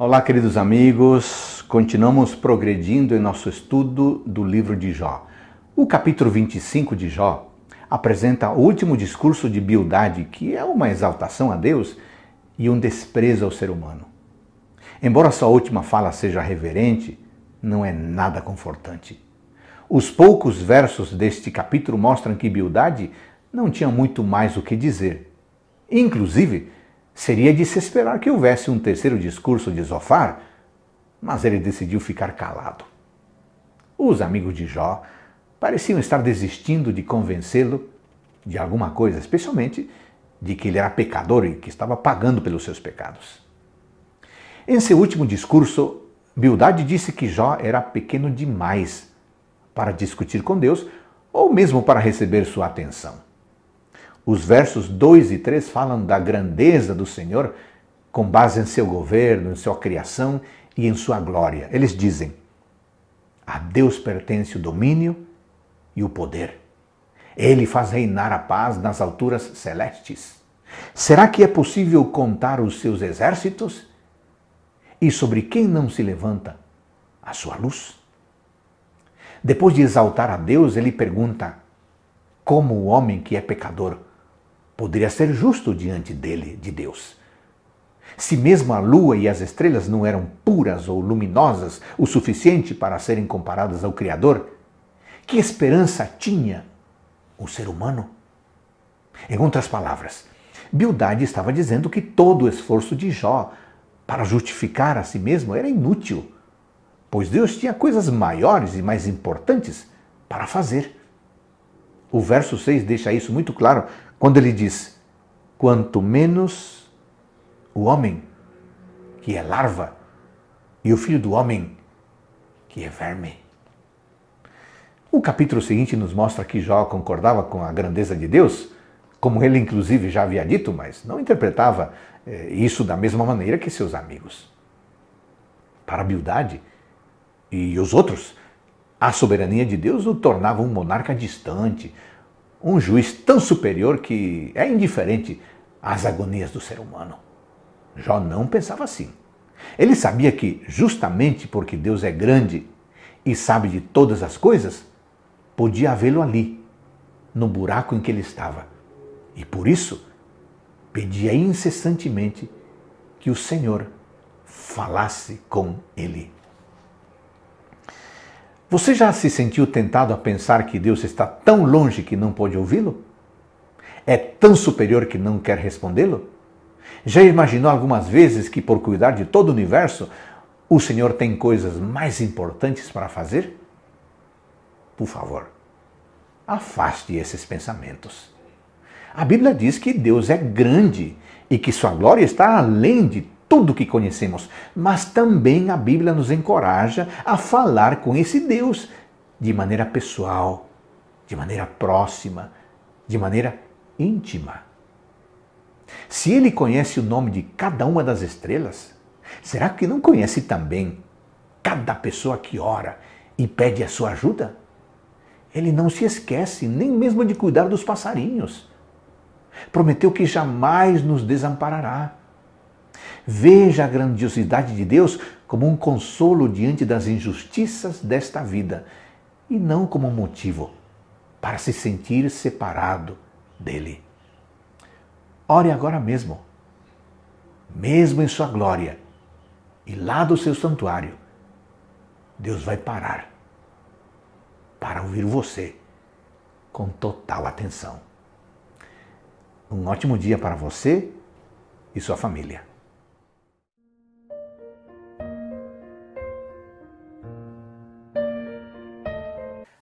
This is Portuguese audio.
Olá, queridos amigos. Continuamos progredindo em nosso estudo do livro de Jó. O capítulo 25 de Jó apresenta o último discurso de Bildade, que é uma exaltação a Deus e um desprezo ao ser humano. Embora sua última fala seja reverente, não é nada confortante. Os poucos versos deste capítulo mostram que Bildade não tinha muito mais o que dizer. Inclusive, Seria de se esperar que houvesse um terceiro discurso de Zofar, mas ele decidiu ficar calado. Os amigos de Jó pareciam estar desistindo de convencê-lo de alguma coisa, especialmente de que ele era pecador e que estava pagando pelos seus pecados. Em seu último discurso, Bildade disse que Jó era pequeno demais para discutir com Deus ou mesmo para receber sua atenção. Os versos 2 e 3 falam da grandeza do Senhor com base em seu governo, em sua criação e em sua glória. Eles dizem: A Deus pertence o domínio e o poder. Ele faz reinar a paz nas alturas celestes. Será que é possível contar os seus exércitos? E sobre quem não se levanta a sua luz? Depois de exaltar a Deus, ele pergunta: Como o homem que é pecador poderia ser justo diante dele, de Deus. Se mesmo a lua e as estrelas não eram puras ou luminosas o suficiente para serem comparadas ao Criador, que esperança tinha o ser humano? Em outras palavras, Bildade estava dizendo que todo o esforço de Jó para justificar a si mesmo era inútil, pois Deus tinha coisas maiores e mais importantes para fazer. O verso 6 deixa isso muito claro quando ele diz: Quanto menos o homem, que é larva, e o filho do homem, que é verme. O capítulo seguinte nos mostra que Jó concordava com a grandeza de Deus, como ele inclusive já havia dito, mas não interpretava eh, isso da mesma maneira que seus amigos. Para Bildade e os outros, a soberania de Deus o tornava um monarca distante, um juiz tão superior que é indiferente às agonias do ser humano. Jó não pensava assim. Ele sabia que, justamente porque Deus é grande e sabe de todas as coisas, podia havê-lo ali, no buraco em que ele estava. E por isso, pedia incessantemente que o Senhor falasse com ele. Você já se sentiu tentado a pensar que Deus está tão longe que não pode ouvi-lo? É tão superior que não quer respondê-lo? Já imaginou algumas vezes que, por cuidar de todo o universo, o Senhor tem coisas mais importantes para fazer? Por favor, afaste esses pensamentos. A Bíblia diz que Deus é grande e que sua glória está além de tudo que conhecemos, mas também a Bíblia nos encoraja a falar com esse Deus de maneira pessoal, de maneira próxima, de maneira íntima. Se ele conhece o nome de cada uma das estrelas, será que não conhece também cada pessoa que ora e pede a sua ajuda? Ele não se esquece nem mesmo de cuidar dos passarinhos. Prometeu que jamais nos desamparará Veja a grandiosidade de Deus como um consolo diante das injustiças desta vida e não como um motivo para se sentir separado dele. Ore agora mesmo, mesmo em sua glória e lá do seu santuário, Deus vai parar para ouvir você com total atenção. Um ótimo dia para você e sua família.